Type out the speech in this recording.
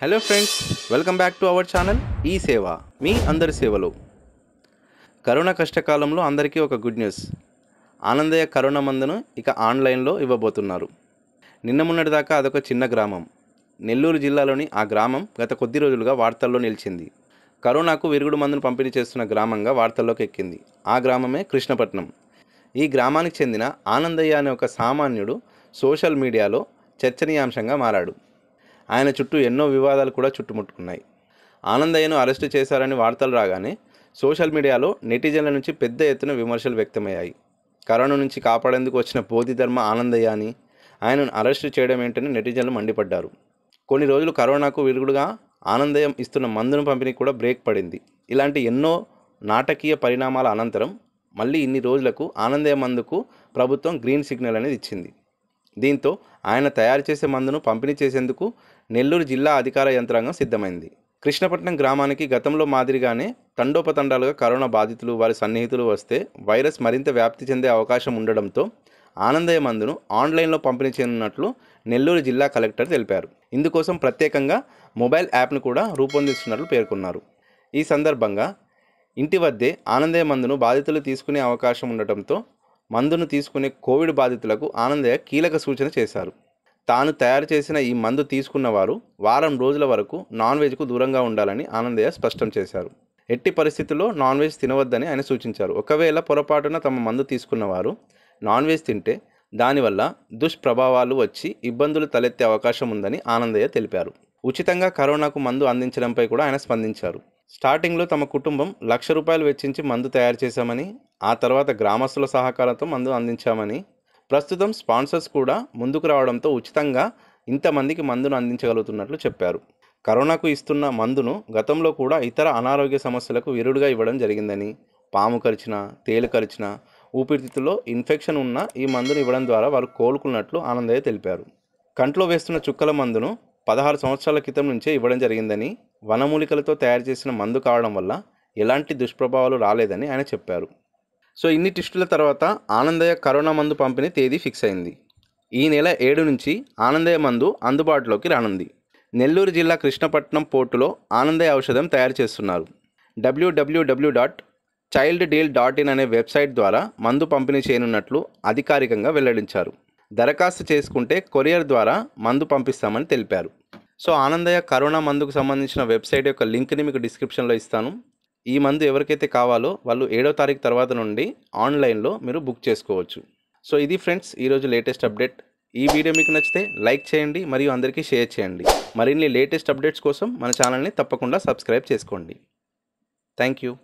hello friends welcome back to our channel ఈ సేవ మీ అందరి సేవలో కరోనా కష్టకాలంలో అందరికీ ఒక గుడ్ న్యూస్ ఆనందయ్య కరోనా మందును ఇక ఆన్లైన్లో ఇవ్వబోతున్నారు నిన్న మొన్నటి దాకా అదొక చిన్న గ్రామం నెల్లూరు జిల్లాలోని ఆ గ్రామం గత కొద్ది రోజులుగా వార్తల్లో నిలిచింది కరోనాకు విరుగుడు మందును పంపిణీ చేస్తున్న గ్రామంగా వార్తల్లోకి ఎక్కింది ఆ గ్రామమే కృష్ణపట్నం ఈ గ్రామానికి చెందిన ఆనందయ్య అనే ఒక సామాన్యుడు సోషల్ మీడియాలో చర్చనీయాంశంగా మారాడు ఆయన చుట్టూ ఎన్నో వివాదాలు కూడా చుట్టుముట్టుకున్నాయి ఆనందయ్యను అరెస్టు చేశారని వార్తలు రాగానే సోషల్ మీడియాలో నెటిజన్ల నుంచి పెద్ద ఎత్తున విమర్శలు వ్యక్తమయ్యాయి కరోనా నుంచి కాపాడేందుకు వచ్చిన బోధిధర్మ ఆనందయ్య అని ఆయనను అరెస్టు చేయడం ఏంటని నెటిజన్లు మండిపడ్డారు కొన్ని రోజులు కరోనాకు విరుగుడుగా ఆనందయం ఇస్తున్న మందును పంపిణీ కూడా బ్రేక్ పడింది ఇలాంటి ఎన్నో నాటకీయ పరిణామాల అనంతరం మళ్ళీ ఇన్ని రోజులకు ఆనందయ మందుకు ప్రభుత్వం గ్రీన్ సిగ్నల్ అనేది ఇచ్చింది దీంతో ఆయన తయారు చేసే మందును పంపిణీ చేసేందుకు నెల్లూరు జిల్లా అధికార యంత్రాంగం సిద్ధమైంది కృష్ణపట్నం గ్రామానికి గతంలో మాదిరిగానే తండోపతండాలుగా కరోనా బాధితులు వారి సన్నిహితులు వస్తే వైరస్ మరింత వ్యాప్తి చెందే అవకాశం ఉండడంతో ఆనందయ మందును ఆన్లైన్లో పంపిణీ చేయనున్నట్లు నెల్లూరు జిల్లా కలెక్టర్ తెలిపారు ఇందుకోసం ప్రత్యేకంగా మొబైల్ యాప్ను కూడా రూపొందిస్తున్నట్లు పేర్కొన్నారు ఈ సందర్భంగా ఇంటి వద్దే ఆనందయ మందును బాధితులు తీసుకునే అవకాశం ఉండటంతో మందును తీసుకునే కోవిడ్ బాధితులకు ఆనందయ్య కీలక సూచన చేశారు తాను తయారు చేసిన ఈ మందు తీసుకున్నవారు వారం రోజుల వరకు నాన్ వెజ్కు దూరంగా ఉండాలని ఆనందయ్య స్పష్టం చేశారు ఎట్టి పరిస్థితుల్లో నాన్ వెజ్ తినవద్దని ఆయన సూచించారు ఒకవేళ పొరపాటున తమ మందు తీసుకున్నవారు నాన్ వెజ్ తింటే దానివల్ల దుష్ప్రభావాలు వచ్చి ఇబ్బందులు తలెత్తే అవకాశం ఉందని ఆనందయ్య తెలిపారు ఉచితంగా కరోనాకు మందు అందించడంపై కూడా ఆయన స్పందించారు స్టార్టింగ్లో తమ కుటుంబం లక్ష రూపాయలు వెచ్చించి మందు తయారు చేశామని ఆ తర్వాత గ్రామస్తుల సహకారంతో మందు అందించామని ప్రస్తుతం స్పాన్సర్స్ కూడా ముందుకు రావడంతో ఉచితంగా ఇంతమందికి మందును అందించగలుగుతున్నట్లు చెప్పారు కరోనాకు ఇస్తున్న మందును గతంలో కూడా ఇతర అనారోగ్య సమస్యలకు విరుడుగా ఇవ్వడం జరిగిందని పాము కరిచిన తేలు కరిచిన ఊపిరితిత్తులో ఇన్ఫెక్షన్ ఉన్న ఈ మందును ఇవ్వడం ద్వారా వారు కోలుకున్నట్లు ఆనందయ్య తెలిపారు కంట్లో వేస్తున్న చుక్కల మందును పదహారు సంవత్సరాల క్రితం నుంచే ఇవ్వడం జరిగిందని వనమూలికలతో తయారు చేసిన మందు కావడం వల్ల ఎలాంటి దుష్ప్రభావాలు రాలేదని ఆయన చెప్పారు సో ఇన్ని టెస్టుల తర్వాత ఆనందయ్య కరోనా మందు పంపిణీ తేదీ ఫిక్స్ అయింది ఈ నెల ఏడు నుంచి ఆనందయ్య మందు అందుబాటులోకి రానుంది నెల్లూరు జిల్లా కృష్ణపట్నం పోర్టులో ఆనందయ్య ఔషధం తయారు చేస్తున్నారు W W W dot child deal dot in అనే వెబ్సైట్ ద్వారా మందు పంపిణీ చేయనున్నట్లు అధికారికంగా వెల్లడించారు దరఖాస్తు చేసుకుంటే కొరియర్ ద్వారా మందు పంపిస్తామని తెలిపారు సో ఆనందయ్య కరోనా మందుకు సంబంధించిన వెబ్సైట్ యొక్క లింక్ని మీకు డిస్క్రిప్షన్లో ఇస్తాను ఈ మందు ఎవరికైతే కావాలో వాళ్ళు ఏడో తారీఖు తర్వాత నుండి ఆన్లైన్లో మీరు బుక్ చేసుకోవచ్చు సో ఇది ఫ్రెండ్స్ ఈరోజు లేటెస్ట్ అప్డేట్ ఈ వీడియో మీకు నచ్చితే లైక్ చేయండి మరియు అందరికీ షేర్ చేయండి మరిన్ని లేటెస్ట్ అప్డేట్స్ కోసం మన ఛానల్ని తప్పకుండా సబ్స్క్రైబ్ చేసుకోండి థ్యాంక్ యూ